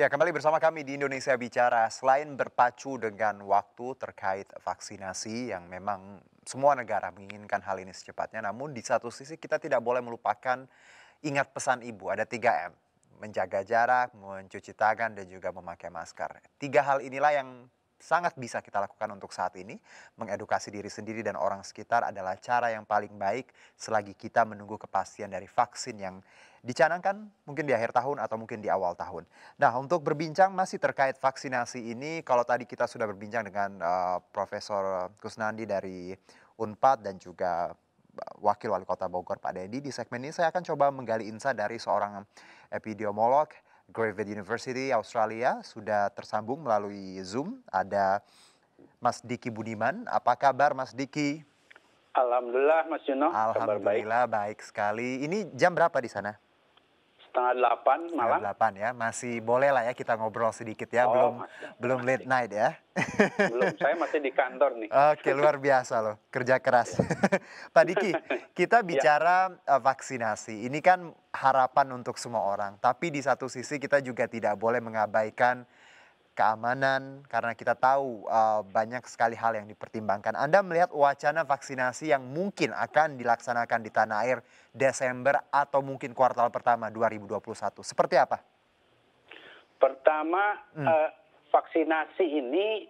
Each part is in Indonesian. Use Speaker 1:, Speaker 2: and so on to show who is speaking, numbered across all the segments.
Speaker 1: Ya, kembali bersama kami di Indonesia Bicara. Selain berpacu dengan waktu terkait vaksinasi yang memang semua negara menginginkan hal ini secepatnya, namun di satu sisi kita tidak boleh melupakan ingat pesan ibu, ada 3M. Menjaga jarak, mencuci tangan, dan juga memakai masker. Tiga hal inilah yang sangat bisa kita lakukan untuk saat ini. Mengedukasi diri sendiri dan orang sekitar adalah cara yang paling baik selagi kita menunggu kepastian dari vaksin yang dicanangkan mungkin di akhir tahun atau mungkin di awal tahun. Nah, untuk berbincang masih terkait vaksinasi ini, kalau tadi kita sudah berbincang dengan uh, Profesor Kusnandi dari Unpad dan juga eh, Wakil Wali Kota Bogor Pak Dedi, di segmen ini saya akan coba menggali insight dari seorang epidemiolog Griffith University Australia sudah tersambung melalui Zoom. Ada Mas Diki Budiman. Apa kabar Mas Diki? Alhamdulillah Mas Yuno. Alhamdulillah baik. baik sekali. Ini jam berapa di sana? setengah delapan malam. Delapan ya, masih boleh lah ya kita ngobrol sedikit ya, oh, belum masih, belum late night ya.
Speaker 2: Belum, saya masih di kantor nih. Oke, luar
Speaker 1: biasa loh, kerja keras. Pak Diki, kita ya. bicara ya. vaksinasi, ini kan harapan untuk semua orang, tapi di satu sisi kita juga tidak boleh mengabaikan keamanan karena kita tahu uh, banyak sekali hal yang dipertimbangkan. Anda melihat wacana vaksinasi yang mungkin akan dilaksanakan di tanah air Desember atau mungkin kuartal pertama 2021. Seperti apa?
Speaker 2: Pertama hmm. uh, vaksinasi ini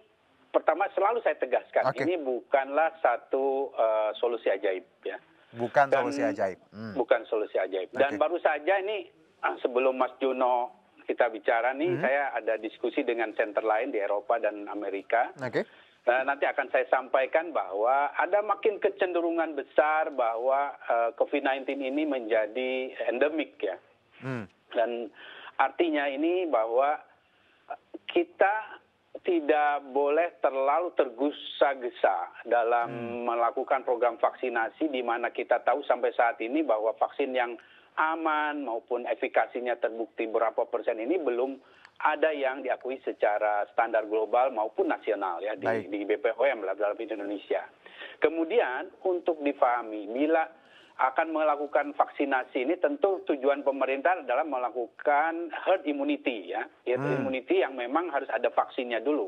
Speaker 2: pertama selalu saya tegaskan okay. ini bukanlah satu uh, solusi ajaib ya.
Speaker 1: Bukan Dan, solusi ajaib. Hmm.
Speaker 2: Bukan solusi ajaib. Dan baru saja ini ah, sebelum Mas Juno kita bicara nih, hmm. saya ada diskusi dengan center lain di Eropa dan Amerika. Okay. Nah, eh, nanti akan saya sampaikan bahwa ada makin kecenderungan besar bahwa uh, eh, COVID-19 ini menjadi endemik ya. Hmm. Dan artinya ini bahwa kita tidak boleh terlalu tergesa-gesa dalam hmm. melakukan program vaksinasi di mana kita tahu sampai saat ini bahwa vaksin yang aman maupun efikasinya terbukti berapa persen ini belum ada yang diakui secara standar global maupun nasional ya di, di BPOM lah dalam Indonesia. Kemudian untuk difahami bila akan melakukan vaksinasi ini tentu tujuan pemerintah adalah melakukan herd immunity ya, yaitu hmm. immunity yang memang harus ada vaksinnya dulu.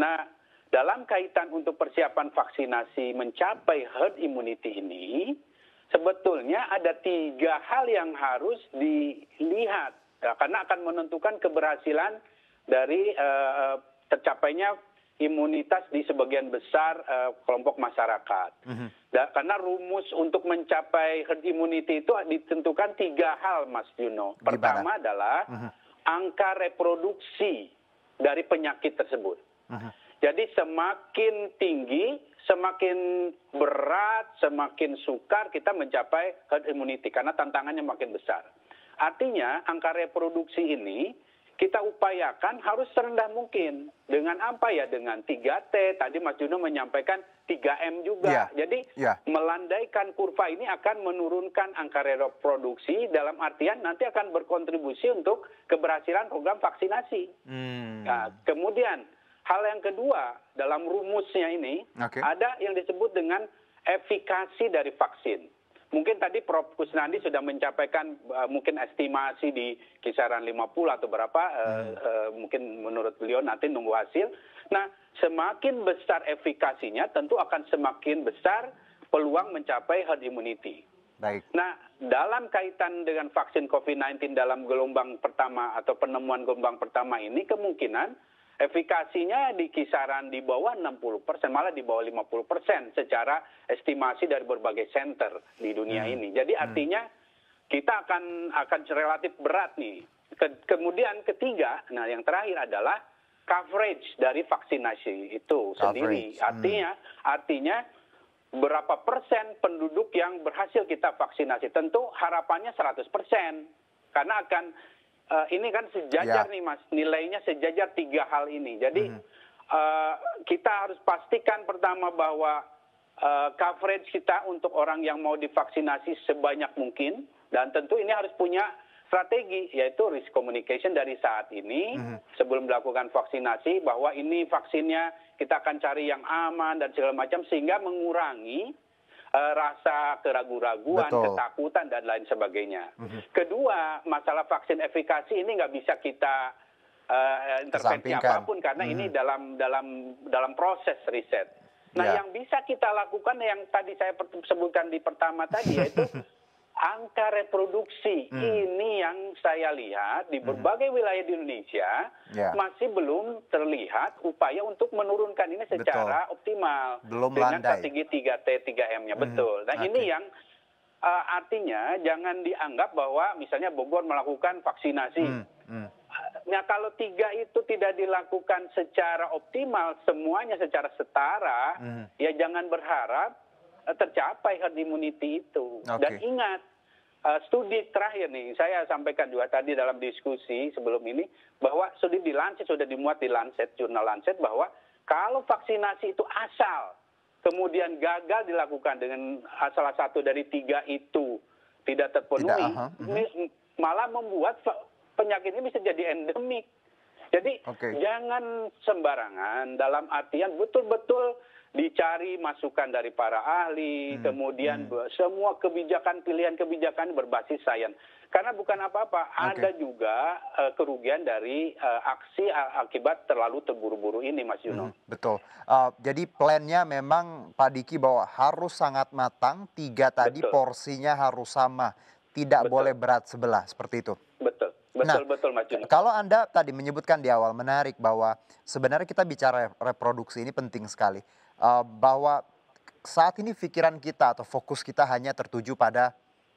Speaker 2: Nah, dalam kaitan untuk persiapan vaksinasi mencapai herd immunity ini, sebetulnya ada tiga hal yang harus dilihat ya, karena akan menentukan keberhasilan dari uh, tercapainya imunitas di sebagian besar uh, kelompok masyarakat. Mm-hmm. karena rumus untuk mencapai herd immunity itu ditentukan tiga hal, Mas Juno. Pertama Gimana? adalah mm-hmm. angka reproduksi
Speaker 1: dari penyakit tersebut. Mm-hmm. Jadi semakin tinggi semakin berat, semakin
Speaker 2: sukar kita mencapai herd immunity karena tantangannya makin besar. Artinya angka reproduksi ini kita upayakan harus serendah mungkin. Dengan apa ya? Dengan 3T. Tadi Mas Juno menyampaikan 3M juga. Yeah. Jadi yeah. melandaikan kurva ini akan menurunkan angka reproduksi dalam artian nanti akan berkontribusi untuk keberhasilan program vaksinasi. Hmm. Nah, kemudian Hal yang kedua dalam rumusnya ini okay. ada yang disebut dengan efikasi dari vaksin. Mungkin tadi Prof. Kusnandi sudah mencapaikan uh, mungkin estimasi di kisaran 50 atau berapa, uh, mungkin menurut beliau nanti nunggu hasil. Nah, semakin besar efikasinya tentu akan semakin besar peluang mencapai herd immunity. Baik. Nah, dalam kaitan dengan vaksin COVID-19 dalam gelombang pertama atau penemuan gelombang pertama ini kemungkinan efikasinya di kisaran di bawah 60 persen malah di bawah 50 persen secara estimasi dari berbagai center di dunia hmm. ini jadi hmm. artinya kita akan akan relatif berat nih Ke, kemudian ketiga nah yang terakhir adalah coverage dari vaksinasi itu coverage. sendiri hmm. artinya hmm. artinya berapa persen penduduk yang berhasil kita vaksinasi tentu harapannya 100 persen karena akan uh, ini kan sejajar ya. nih mas, nilainya sejajar tiga hal ini. Jadi hmm. uh, kita harus pastikan pertama bahwa uh, coverage kita untuk orang yang mau divaksinasi sebanyak mungkin, dan tentu ini harus punya strategi yaitu risk communication dari saat ini hmm sebelum melakukan vaksinasi bahwa ini vaksinnya kita akan cari yang aman dan segala macam sehingga mengurangi Eh, rasa keraguan-raguan, ketakutan dan lain sebagainya. Mm -hmm. Kedua, masalah vaksin efikasi ini nggak bisa kita uh, intervensi apapun karena mm -hmm. ini mhm. dalam dalam dalam proses riset. Nah, yeah. yang bisa kita lakukan yang tadi saya sebutkan di pertama tadi yaitu angka reproduksi hmm. ini yang saya lihat di hmm. berbagai hmm. wilayah di Indonesia yeah. masih belum terlihat upaya untuk menurunkan ini secara betul. optimal belum dengan landai. strategi 3T 3M-nya hmm. betul. Nah, okay. ini yang uh, artinya jangan dianggap bahwa misalnya Bogor melakukan vaksinasi. Hmm. Hmm. Nah, kalau tiga itu tidak dilakukan secara optimal, semuanya secara setara, hmm. ya jangan berharap eh, tercapai herd immunity itu. Okay. Dan ingat, Eh, studi terakhir nih saya sampaikan juga tadi dalam diskusi sebelum ini bahwa studi di Lancet sudah dimuat di Lancet jurnal Lancet bahwa kalau vaksinasi itu asal kemudian gagal dilakukan dengan eh, salah satu dari tiga itu tidak terpenuhi, tidak, uh -huh. ini malah membuat penyakit ini bisa jadi endemik. Jadi okay. jangan sembarangan dalam artian betul-betul dicari masukan dari para ahli, hmm. kemudian hmm. semua kebijakan pilihan kebijakan berbasis sains. Karena bukan apa-apa, okay. ada juga uh, kerugian dari uh, aksi akibat terlalu terburu-buru ini, Mas hmm, Yuno.
Speaker 1: Hmm, betul. Uh, jadi plannya memang Pak Diki bahwa harus sangat matang, tiga tadi betul. porsinya harus sama, tidak betul. boleh berat sebelah, seperti itu. Betul. Betul, nah, betul, Mas Juno. Kalau Anda tadi menyebutkan di awal menarik bahwa sebenarnya kita bicara reproduksi ini penting sekali. Eh, bahwa saat ini pikiran kita atau fokus kita hanya tertuju pada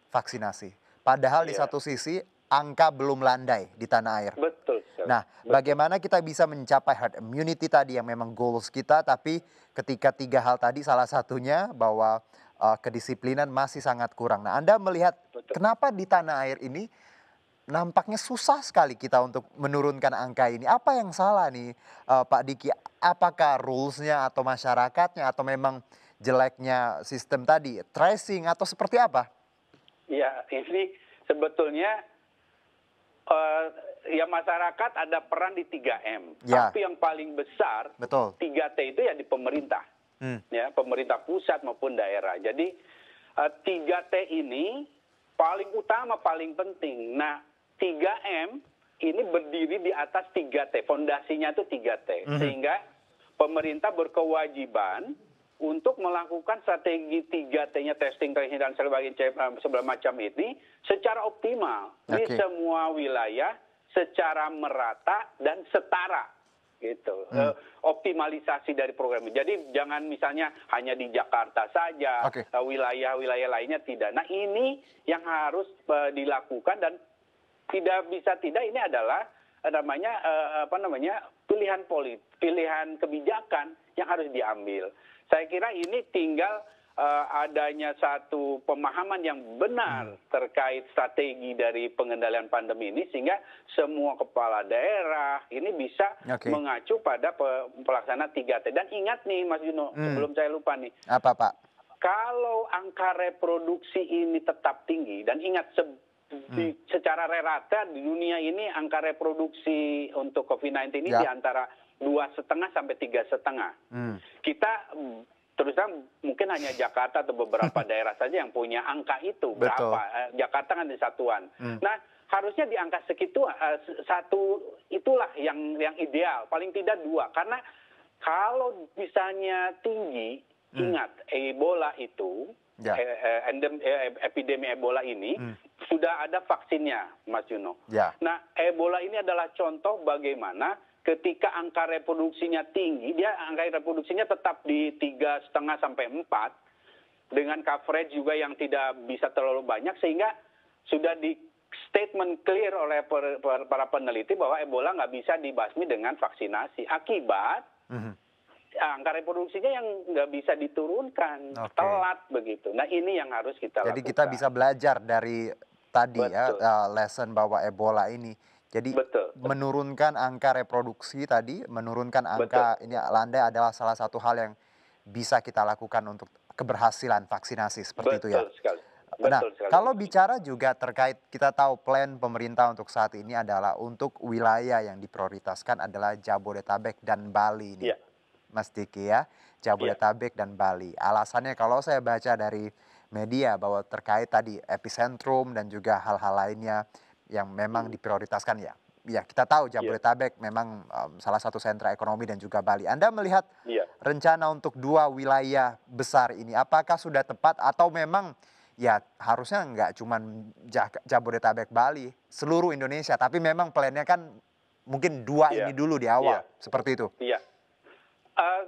Speaker 1: vaksinasi. Padahal yeah. di iya. satu sisi angka belum landai di tanah air. Betul. Nah, Betul. bagaimana kita bisa mencapai herd immunity tadi yang memang goals kita, tapi ketika tiga hal tadi salah satunya bahwa uh, kedisiplinan masih sangat kurang. Nah, Anda melihat Betul. kenapa di tanah air ini nampaknya susah sekali kita untuk menurunkan angka ini. Apa yang salah nih uh, Pak Diki? Apakah rulesnya atau masyarakatnya atau memang jeleknya sistem tadi tracing atau seperti apa?
Speaker 2: Ya ini sebetulnya uh, ya masyarakat ada peran di 3M. Ya. Tapi yang paling besar Betul. 3T itu ya di pemerintah. Hmm. Ya, pemerintah pusat maupun daerah. Jadi uh, eh, 3T ini paling utama, paling penting. Nah, Tiga m ini berdiri di atas tiga t fondasinya itu tiga t Mm-hmm. Sehingga pemerintah berkewajiban untuk melakukan strategi tiga t nya testing, tracing, dan sebagainya eh, macam ini secara optimal okay. di semua wilayah secara merata dan setara gitu hmm. Eh, optimalisasi dari program ini. jadi jangan misalnya hanya di Jakarta saja okay. Eh, wilayah-wilayah lainnya tidak nah ini yang harus dilakukan dan tidak bisa tidak ini adalah eh, namanya eh, apa namanya pilihan politik, pilihan kebijakan yang harus diambil. Saya kira ini tinggal eh, adanya satu pemahaman yang benar hmm. terkait strategi dari pengendalian pandemi ini sehingga semua kepala daerah ini bisa okay. mengacu pada pelaksana 3T. Dan ingat nih Mas Juno, hmm. sebelum saya lupa nih. Apa Pak? Kalau angka reproduksi ini tetap tinggi dan ingat Hmm. secara rata di dunia ini angka reproduksi untuk covid 19 ini ya. di antara dua setengah sampai tiga setengah hmm. kita terus terang mungkin hanya Jakarta atau beberapa daerah saja yang punya angka itu berapa Betul. Eh, Jakarta kan di satuan hmm. nah harusnya di angka segitu uh, satu itulah yang yang ideal paling tidak dua karena kalau misalnya tinggi hmm. ingat Ebola itu ya. Eh, eh, endem eh, epidemi Ebola ini hmm. sudah ada vaksinnya, Mas Juno. Ya. Nah, Ebola ini adalah contoh bagaimana ketika angka reproduksinya tinggi, dia angka reproduksinya tetap di tiga setengah sampai empat dengan coverage juga yang tidak bisa terlalu banyak sehingga sudah di statement clear oleh per, per, para peneliti bahwa Ebola nggak bisa dibasmi dengan vaksinasi. Akibat mm -hmm angka reproduksinya yang nggak bisa diturunkan, okay. telat begitu. Nah ini yang harus kita Jadi lakukan. kita bisa
Speaker 1: belajar dari tadi ya, Betul. ya uh, lesson bahwa Ebola ini. Jadi Betul. menurunkan angka reproduksi tadi, menurunkan angka Betul. ini landai adalah salah satu hal yang bisa kita lakukan untuk keberhasilan vaksinasi seperti Betul itu ya.
Speaker 2: Sekali. Nah, Betul nah, sekali. kalau
Speaker 1: bicara juga terkait kita tahu plan pemerintah untuk saat ini adalah untuk wilayah yang diprioritaskan adalah Jabodetabek dan Bali ini. Ya. Mas Diki ya, Jabodetabek iya. dan Bali. Alasannya kalau saya baca dari media bahwa terkait tadi epicentrum dan juga hal-hal lainnya yang memang diprioritaskan ya. Ya kita tahu iya. Jabodetabek yeah. memang um, salah satu sentra ekonomi dan juga Bali. Anda melihat yeah. rencana untuk dua wilayah besar ini apakah sudah tepat atau memang ya harusnya nggak cuma Jabodetabek Bali seluruh Indonesia tapi memang plannya kan mungkin dua yeah. ini dulu di awal yeah. seperti itu.
Speaker 2: Iya. Yeah. Eh,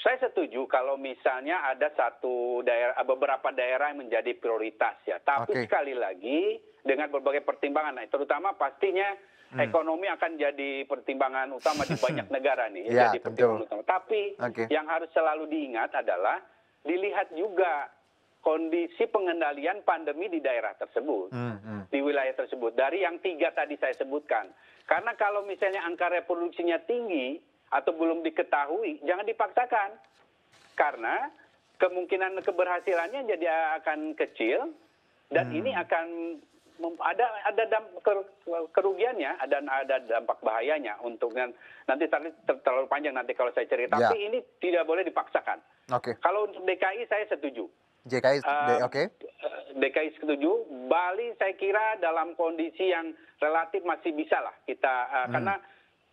Speaker 2: saya setuju kalau misalnya ada satu daerah eh, beberapa daerah yang menjadi prioritas ya tapi okay. sekali lagi dengan berbagai pertimbangan nah, terutama pastinya hmm. ekonomi akan jadi pertimbangan utama di banyak negara nih ya, jadi pertimbangan betul. utama tapi okay. yang harus selalu diingat adalah dilihat juga kondisi pengendalian pandemi di daerah tersebut, hmm, hmm. di wilayah tersebut, dari yang tiga tadi saya sebutkan. Karena kalau misalnya angka reproduksinya tinggi, atau belum diketahui, jangan dipaksakan. Karena kemungkinan keberhasilannya jadi akan kecil dan hmm. ini akan ada ada dampak kerugiannya dan ada dampak bahayanya untuk nanti terlalu panjang nanti kalau saya cerita. Ya. Tapi ini tidak boleh dipaksakan. Oke. Okay. Kalau untuk DKI saya setuju.
Speaker 1: DKI, uh, ah, oke. Okay. Eh,
Speaker 2: DKI setuju. Bali saya kira dalam kondisi yang relatif masih bisa lah kita uh, hmm. karena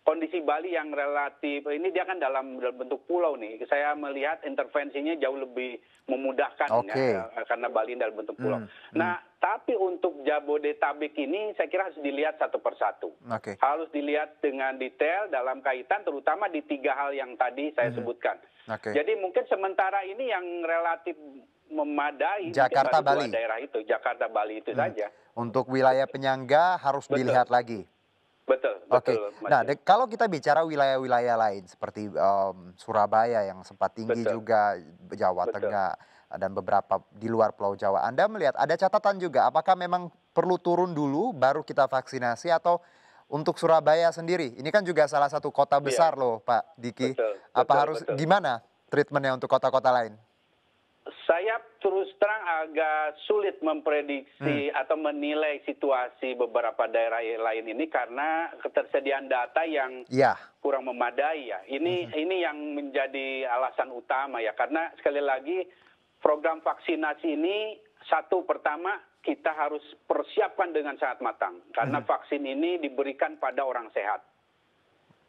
Speaker 2: kondisi Bali yang relatif ini dia kan dalam bentuk pulau nih. Saya melihat intervensinya jauh lebih memudahkan okay. ya eh, karena Bali dalam bentuk pulau. Hmm. hmm. Nah, hmm. tapi untuk Jabodetabek ini saya kira harus dilihat satu persatu. Okay. Harus dilihat dengan detail dalam kaitan terutama di tiga hal yang tadi saya hmm. sebutkan. Okay. Jadi mungkin sementara ini yang relatif memadai Jakarta Bali daerah itu Jakarta Bali itu hmm. saja.
Speaker 1: Untuk wilayah penyangga harus Betul. dilihat lagi. Betul. Oke. Okay. nah, de- kalau kita bicara wilayah-wilayah lain seperti um, Surabaya yang sempat tinggi betul. juga, Jawa betul. Tengah eh, dan beberapa di luar Pulau Jawa. Anda melihat ada catatan juga, apakah memang perlu turun dulu baru kita vaksinasi atau untuk Surabaya sendiri? Ini kan juga salah satu kota iya. besar loh, Pak Diki. Betul, Apa betul, harus betul. gimana treatmentnya untuk kota-kota lain?
Speaker 2: Saya terus terang agak sulit memprediksi hmm. atau menilai situasi beberapa daerah lain ini karena ketersediaan data yang ya. kurang memadai ya. Ini hmm. ini yang menjadi alasan utama ya karena sekali lagi program vaksinasi ini satu pertama kita harus persiapkan dengan sangat matang karena hmm. vaksin ini diberikan pada orang sehat.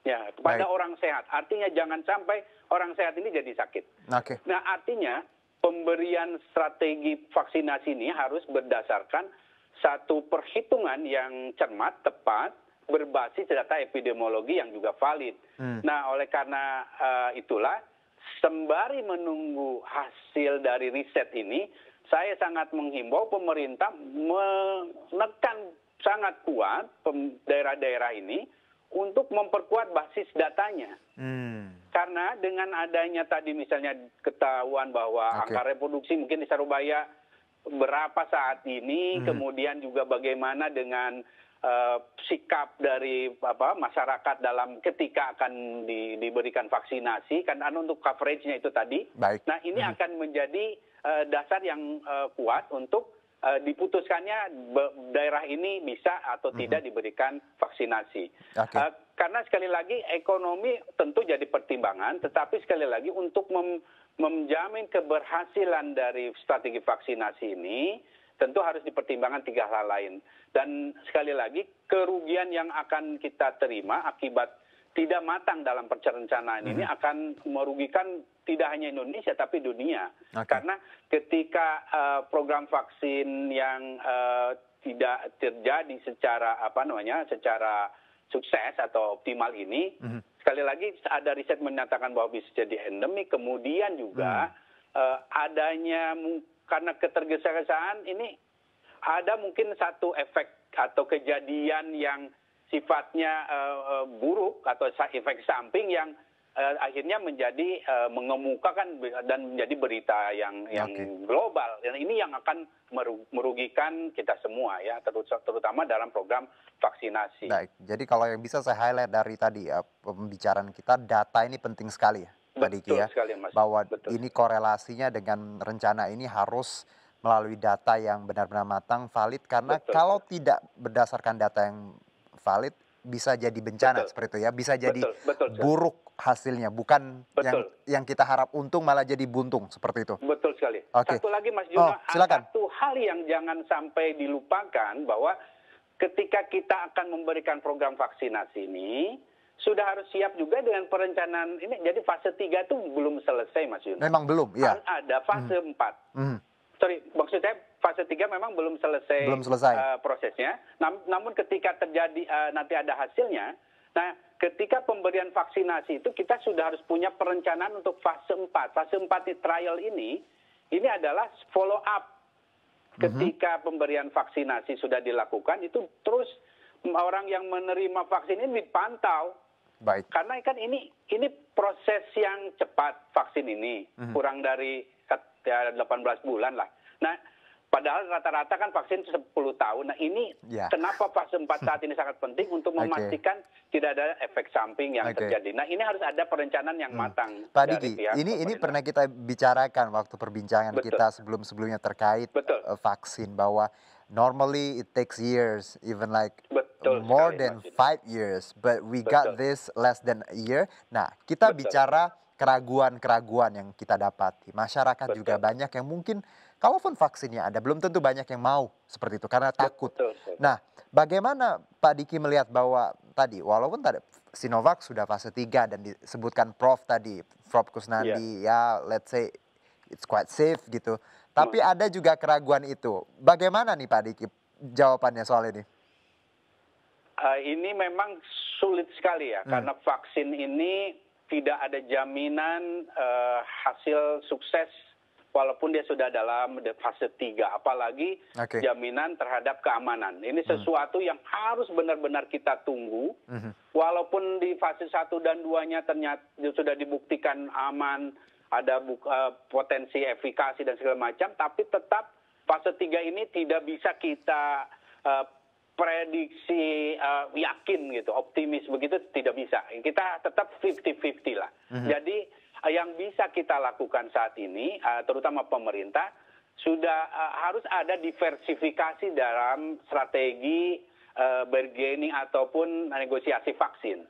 Speaker 2: Ya, kepada Baik. orang sehat. Artinya jangan sampai orang sehat ini jadi sakit. Okay. Nah, artinya pemberian strategi vaksinasi ini harus berdasarkan satu perhitungan yang cermat, tepat, berbasis data epidemiologi yang juga valid. Hmm. Nah, oleh karena uh, itulah sembari menunggu hasil dari riset ini, saya sangat menghimbau pemerintah menekan sangat kuat daerah-daerah ini untuk memperkuat basis datanya. Hmm. Karena dengan adanya tadi misalnya ketahuan bahwa okay. angka reproduksi mungkin di Sarubaya berapa saat ini, hmm. kemudian juga bagaimana dengan uh, sikap dari apa masyarakat dalam ketika akan di, diberikan vaksinasi karena anu, untuk coveragenya itu tadi. Baik. Nah ini hmm. akan menjadi uh, dasar yang uh, kuat untuk Eh, diputuskannya daerah ini bisa atau mhm. tidak diberikan vaksinasi. Okay. Eh, karena sekali lagi ekonomi tentu jadi pertimbangan, tetapi sekali lagi untuk mem menjamin keberhasilan dari strategi vaksinasi ini tentu harus dipertimbangkan tiga hal lain. Dan sekali lagi kerugian yang akan kita terima akibat tidak matang dalam perencanaan mm -hmm. ini mhm. akan merugikan tidak hanya Indonesia tapi dunia. Okay. Karena ketika uh, program vaksin yang uh, tidak terjadi secara apa namanya, secara sukses atau optimal ini, mm -hmm. sekali lagi ada riset menyatakan bahwa bisa jadi endemi. Kemudian juga mm. uh, adanya karena ketergesa-gesaan ini ada mungkin satu efek atau kejadian yang sifatnya uh, buruk atau efek samping yang Eh, akhirnya menjadi eh, mengemukakan dan menjadi berita yang yang global dan ini yang akan merugikan kita semua ya terutama dalam program vaksinasi. Baik,
Speaker 1: jadi kalau yang bisa saya highlight dari tadi ya, pembicaraan kita data ini penting sekali ya, Mbak Diki ya, sekali, Mas. bahwa Betul. ini korelasinya dengan rencana ini harus melalui data yang benar-benar matang, valid karena Betul. kalau tidak berdasarkan data yang valid bisa jadi bencana betul. seperti itu ya, bisa jadi betul, betul, buruk hasilnya, bukan betul. yang yang kita harap untung malah jadi buntung seperti itu. Betul
Speaker 2: sekali. Okay. Satu lagi Mas Juno, oh, silakan. satu hal yang jangan sampai dilupakan bahwa ketika kita akan memberikan program vaksinasi ini sudah harus siap juga dengan perencanaan ini. Jadi fase 3 itu belum selesai Mas Juno Memang belum, ya. Ada fase hmm. 4. Hmm sorry, maksud saya fase 3 memang belum selesai, belum selesai. Uh, prosesnya. Nam namun ketika terjadi uh, nanti ada hasilnya, nah ketika pemberian vaksinasi itu kita sudah harus punya perencanaan untuk fase 4. Fase 4 di trial ini ini adalah follow up. Mhm. Ketika mm -hmm. pemberian vaksinasi sudah dilakukan itu terus orang yang menerima vaksin ini dipantau. Baik. Karena kan ini ini proses yang cepat vaksin ini, mm -hmm. kurang dari Ya, delapan bulan lah. Nah, padahal rata-rata kan vaksin 10 tahun. Nah, ini yeah. kenapa fase 4 saat ini sangat penting untuk memastikan okay. tidak ada efek samping yang okay. terjadi. Nah, ini harus ada perencanaan yang hmm. matang. Pak Diki, ini ini
Speaker 1: pernah kita bicarakan waktu perbincangan Betul. kita sebelum-sebelumnya terkait Betul. Eh, vaksin bahwa normally it takes years, even like Betul more than five years, but we Betul. got this less than a year. Nah, kita Betul. bicara keraguan-keraguan yang kita dapati. Masyarakat Betul. juga banyak yang mungkin kalaupun vaksinnya ada belum tentu banyak yang mau seperti itu karena iya, takut. Betul. Nah, bagaimana Pak Diki melihat bahwa tadi walaupun tadi Sinovac sudah fase 3 dan disebutkan Prof tadi, Prof Kusnandi yeah. ya let's say it's quite safe gitu. Tapi hmm. ada juga keraguan itu. Bagaimana nih Pak Diki jawabannya soal ini?
Speaker 2: Uh, ini memang sulit sekali ya hmm. karena vaksin ini tidak ada jaminan uh, hasil sukses walaupun dia sudah dalam fase 3 apalagi okay. jaminan terhadap keamanan. Ini hmm. sesuatu hmm. yang harus benar-benar kita tunggu. Hmm. Walaupun di fase 1 dan 2-nya ternyata sudah dibuktikan aman, ada buka, eh, potensi efikasi dan segala macam, tapi tetap fase 3 ini tidak bisa kita uh, prediksi uh, yakin gitu, optimis begitu tidak bisa. Kita tetap 50-50 lah. Mm -hmm. Jadi uh, yang bisa kita lakukan saat ini, uh, terutama pemerintah, sudah uh, harus ada diversifikasi dalam strategi uh, bargaining ataupun negosiasi vaksin.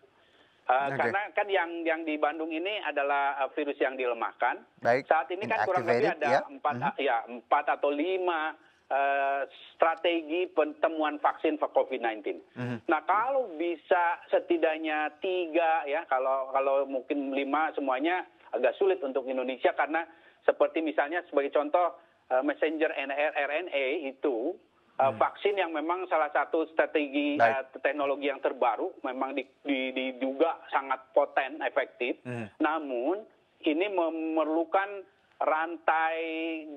Speaker 2: Uh, okay. Karena kan yang yang di Bandung ini adalah virus yang dilemahkan. Baik. Saat ini kan kurang lebih ada ya.
Speaker 1: empat yeah. mm -hmm. ya
Speaker 2: empat atau lima Eh, strategi pertemuan vaksin for COVID-19. Mm-hmm. Nah kalau bisa setidaknya tiga ya kalau kalau mungkin lima semuanya agak sulit untuk Indonesia karena seperti misalnya sebagai contoh eh, messenger RNA itu hmm. vaksin yang memang salah satu strategi uh, teknologi yang terbaru memang di, di, diduga sangat poten efektif. Hmm. Namun ini memerlukan rantai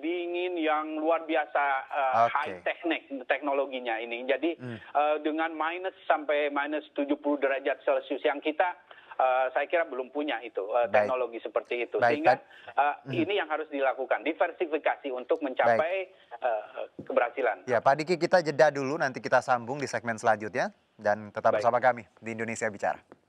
Speaker 2: dingin yang luar biasa uh, eh, okay. high teknik teknologinya ini. Jadi hmm. uh, dengan minus sampai minus 70 derajat Celcius yang kita Uh, saya kira belum punya itu uh, Baik. teknologi seperti itu Baik. sehingga uh, hmm. ini yang harus dilakukan diversifikasi untuk mencapai uh, keberhasilan.
Speaker 1: Ya Pak Diki kita jeda dulu nanti kita sambung di segmen selanjutnya dan tetap Baik. bersama kami di Indonesia Bicara.